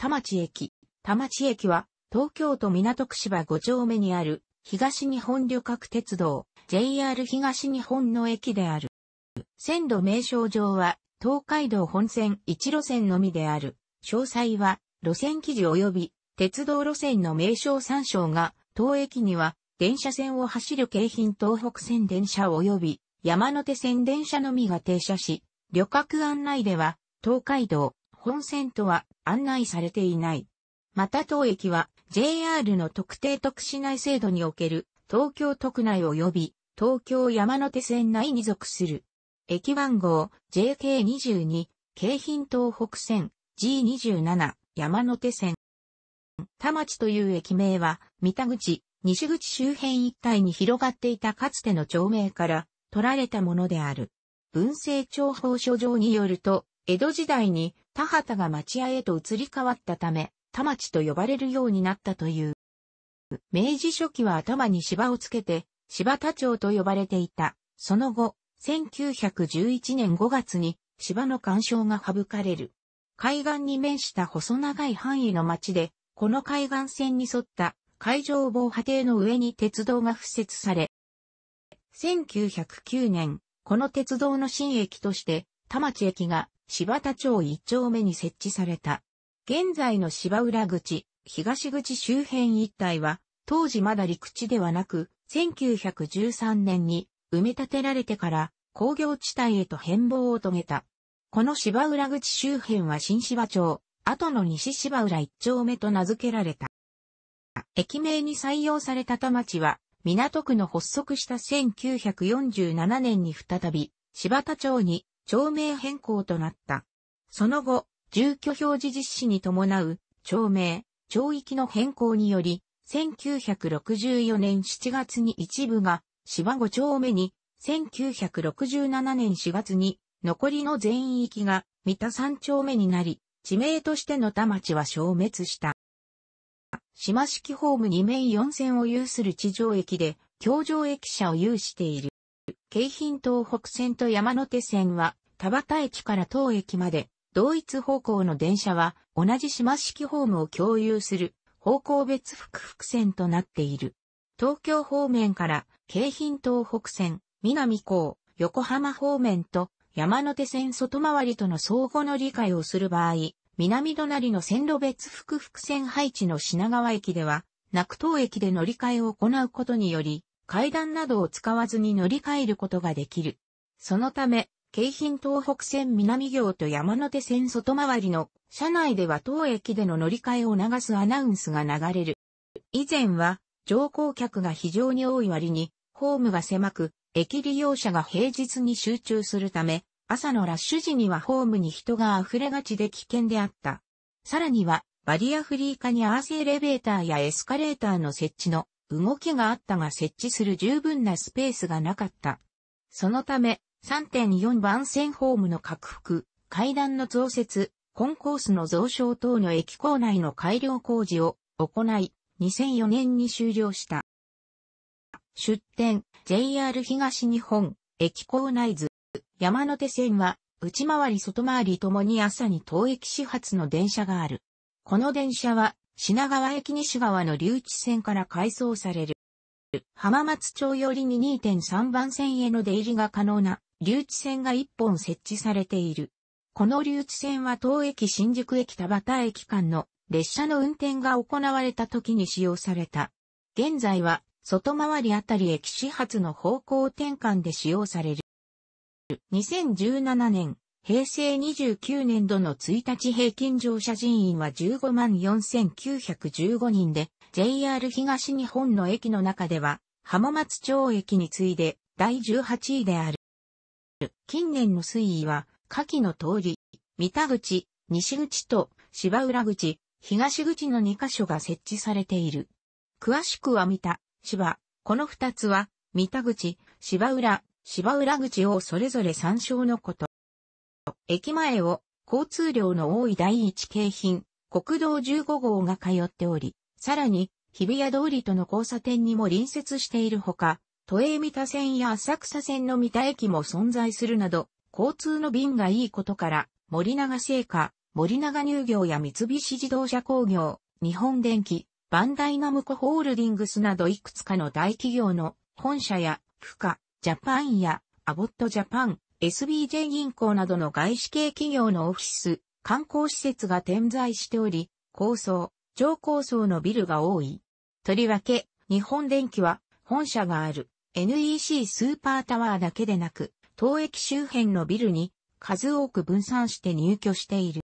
田町駅。田町駅は、東京都港区芝5丁目にある、東日本旅客鉄道、JR 東日本の駅である。線路名称上は、東海道本線1路線のみである。詳細は、路線記事及び、鉄道路線の名称参照が、当駅には、電車線を走る京浜東北線電車及び、山手線電車のみが停車し、旅客案内では、東海道、本線とは案内されていない。また当駅は JR の特定特市内制度における東京都区内及び東京山手線内に属する。駅番号 JK22 京浜東北線 G27 山手線。田町という駅名は三田口、西口周辺一帯に広がっていたかつての町名から取られたものである。文政庁法書上によると、江戸時代に田畑が町屋へと移り変わったため、田町と呼ばれるようになったという。明治初期は頭に芝をつけて、芝田町と呼ばれていた。その後、1911年5月に芝の干渉が省かれる。海岸に面した細長い範囲の町で、この海岸線に沿った海上防波堤の上に鉄道が敷設され、1909年、この鉄道の新駅として、田町駅が柴田町1丁目に設置された。現在の芝浦口、東口周辺一帯は、当時まだ陸地ではなく、1913年に埋め立てられてから工業地帯へと変貌を遂げた。この芝浦口周辺は新芝町、後の西芝浦一丁目と名付けられた。駅名に採用された田町は、港区の発足した1947年に再び、柴田町に町名変更となった。その後、住居表示実施に伴う町名、町域の変更により、1964年7月に一部が芝5丁目に、1967年4月に残りの全域が三田3丁目になり、地名としての田町は消滅した。島式ホーム2面4線を有する地上駅で、京上駅舎を有している。京浜東北線と山手線は田端駅から当駅まで、同一方向の電車は同じ島式ホームを共有する方向別複々線となっている。東京方面から京浜東北線、南港、横浜方面と山手線外回りとの相互の理解をする場合、南隣の線路別複々線配置の品川駅では、く、東駅で乗り換えを行うことにより、階段などを使わずに乗り換えることができる。そのため、京浜東北線南行と山手線外回りの車内では当駅での乗り換えを流すアナウンスが流れる。以前は乗降客が非常に多い割にホームが狭く駅利用者が平日に集中するため朝のラッシュ時にはホームに人が溢れがちで危険であった。さらにはバリアフリー化に合わせエレベーターやエスカレーターの設置の動きがあったが設置する十分なスペースがなかった。そのため、3.4番線ホームの拡幅、階段の増設、コンコースの増床等の駅構内の改良工事を行い、2004年に終了した。出展、JR 東日本、駅構内図、山手線は、内回り外回りともに朝に当駅始発の電車がある。この電車は、品川駅西側の留置線から改装される。浜松町寄りに2.3番線への出入りが可能な留置線が1本設置されている。この留置線は当駅新宿駅田端駅間の列車の運転が行われた時に使用された。現在は外回りあたり駅始発の方向転換で使用される。2017年、平成29年度の1日平均乗車人員は15万4915人で、JR 東日本の駅の中では、浜松町駅に次いで第18位である。近年の水位は、下記の通り、三田口、西口と芝浦口、東口の2箇所が設置されている。詳しくは三田、芝、この2つは、三田口、芝浦、芝浦口をそれぞれ参照のこと。駅前を交通量の多い第一京浜、国道15号が通っており、さらに日比谷通りとの交差点にも隣接しているほか、都営三田線や浅草線の三田駅も存在するなど、交通の便がいいことから、森永製菓、森永乳業や三菱自動車工業、日本電機、バンダイナムコホールディングスなどいくつかの大企業の本社や、フカ、ジャパンや、アボットジャパン、SBJ 銀行などの外資系企業のオフィス、観光施設が点在しており、高層、上高層のビルが多い。とりわけ、日本電機は本社がある NEC スーパータワーだけでなく、東駅周辺のビルに数多く分散して入居している。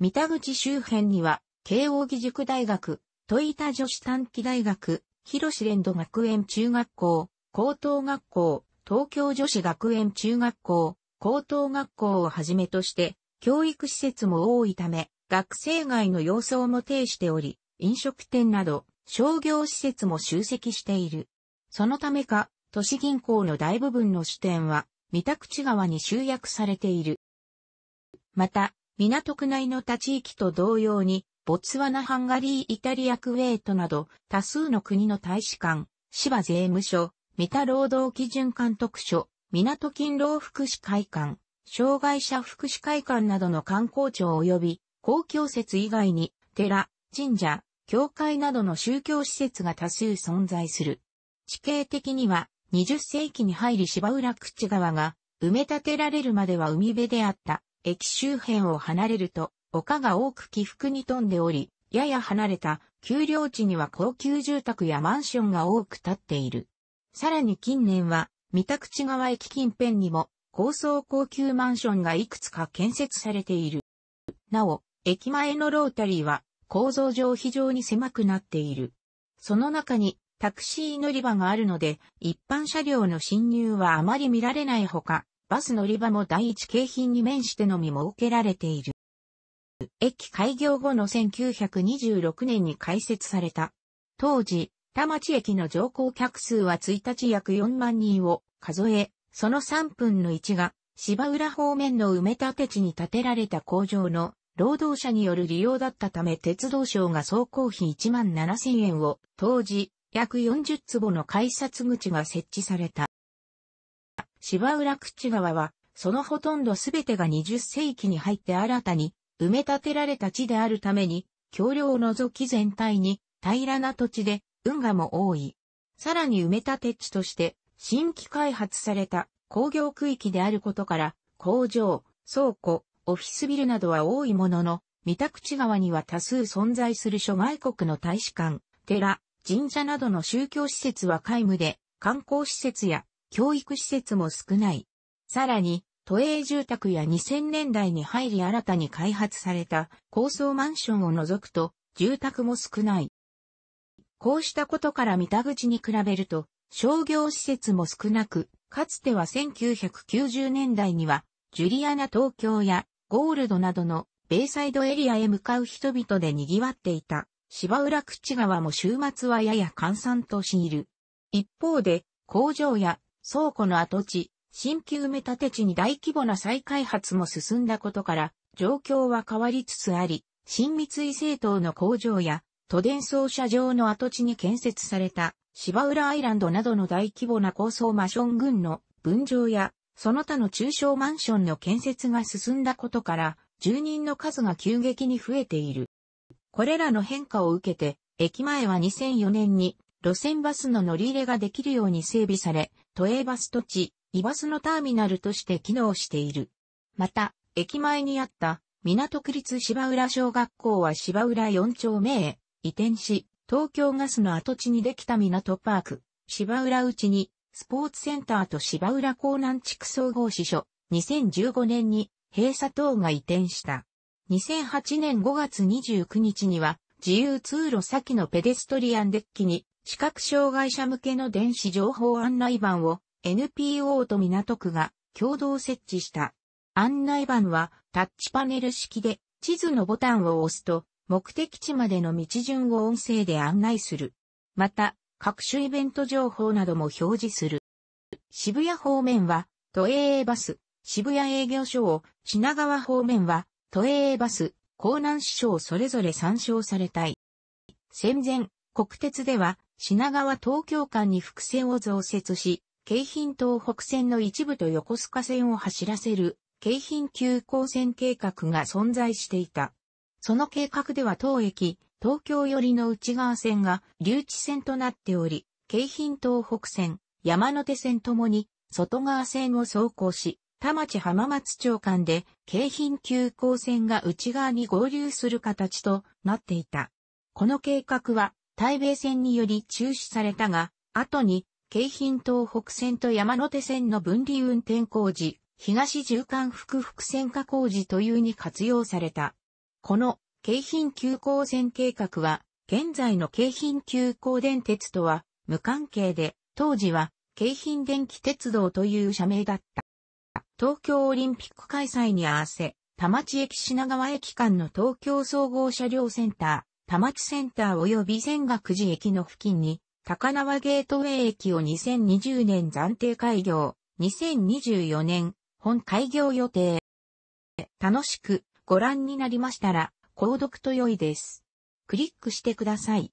三田口周辺には、慶応義塾大学、戸板女子短期大学、広志連土学園中学校、高等学校、東京女子学園中学校、高等学校をはじめとして、教育施設も多いため、学生街の様相も呈しており、飲食店など、商業施設も集積している。そのためか、都市銀行の大部分の支店は、三田口川に集約されている。また、港区内の他地域と同様に、ボツワナ・ハンガリー・イタリア・クウェートなど、多数の国の大使館、芝税務署、三田労働基準監督署、港勤労福祉会館、障害者福祉会館などの観光庁及び公共施設以外に寺、神社、教会などの宗教施設が多数存在する。地形的には20世紀に入り芝浦口川が埋め立てられるまでは海辺であった駅周辺を離れると丘が多く起伏に富んでおり、やや離れた丘陵地には高級住宅やマンションが多く建っている。さらに近年は三田口川駅近辺にも高層高級マンションがいくつか建設されている。なお、駅前のロータリーは構造上非常に狭くなっている。その中にタクシー乗り場があるので、一般車両の侵入はあまり見られないほか、バス乗り場も第一景品に面してのみ設けられている。駅開業後の1926年に開設された。当時、田町駅の乗降客数は1日約4万人を数え、その3分の1が芝浦方面の埋め立て地に建てられた工場の労働者による利用だったため鉄道省が総工費1万7000円を当時約40坪の改札口が設置された。芝浦口川は、そのほとんどすべてが20世紀に入って新たに埋め立てられた地であるために、橋梁を除き全体に平らな土地で運河も多い。さらに埋め立て地として新規開発された工業区域であることから、工場、倉庫、オフィスビルなどは多いものの、三田口川には多数存在する諸外国の大使館、寺、神社などの宗教施設は皆無で、観光施設や教育施設も少ない。さらに、都営住宅や2000年代に入り新たに開発された高層マンションを除くと、住宅も少ない。こうしたことから三田口に比べると、商業施設も少なく、かつては1990年代には、ジュリアナ東京やゴールドなどのベイサイドエリアへ向かう人々で賑わっていた。芝浦口川も週末はやや閑散としいる。一方で、工場や倉庫の跡地、新旧埋め立て地に大規模な再開発も進んだことから、状況は変わりつつあり、新三井政党の工場や、都電走車場の跡地に建設された、芝浦アイランドなどの大規模な高層マンション群の分譲や、その他の中小マンションの建設が進んだことから、住人の数が急激に増えている。これらの変化を受けて、駅前は2004年に路線バスの乗り入れができるように整備され、都営バス土地、イバスのターミナルとして機能している。また、駅前にあった港区立芝浦小学校は芝浦4丁目へ移転し、東京ガスの跡地にできた港パーク、芝浦内にスポーツセンターと芝浦港南地区総合支所、2015年に閉鎖等が移転した。2008年5月29日には、自由通路先のペデストリアンデッキに、視覚障害者向けの電子情報案内板を NPO と港区が共同設置した。案内板はタッチパネル式で地図のボタンを押すと目的地までの道順を音声で案内する。また、各種イベント情報なども表示する。渋谷方面は都営バス、渋谷営業所を品川方面は都営バス、江南市賞それぞれ参照されたい。戦前、国鉄では品川東京間に複線を増設し、京浜東北線の一部と横須賀線を走らせる京浜急行線計画が存在していた。その計画では当駅、東京寄りの内側線が留置線となっており、京浜東北線、山手線ともに外側線を走行し、田町浜松町間で京浜急行線が内側に合流する形となっていた。この計画は台米線により中止されたが、後に京浜東北線と山手線の分離運転工事、東縦貫複複線化工事というに活用された。この京浜急行線計画は、現在の京浜急行電鉄とは無関係で、当時は京浜電気鉄道という社名だった。東京オリンピック開催に合わせ、田町駅品川駅間の東京総合車両センター、田町センター及び仙岳寺駅の付近に、高輪ゲートウェイ駅を2020年暫定開業、2024年本開業予定。楽しくご覧になりましたら、購読と良いです。クリックしてください。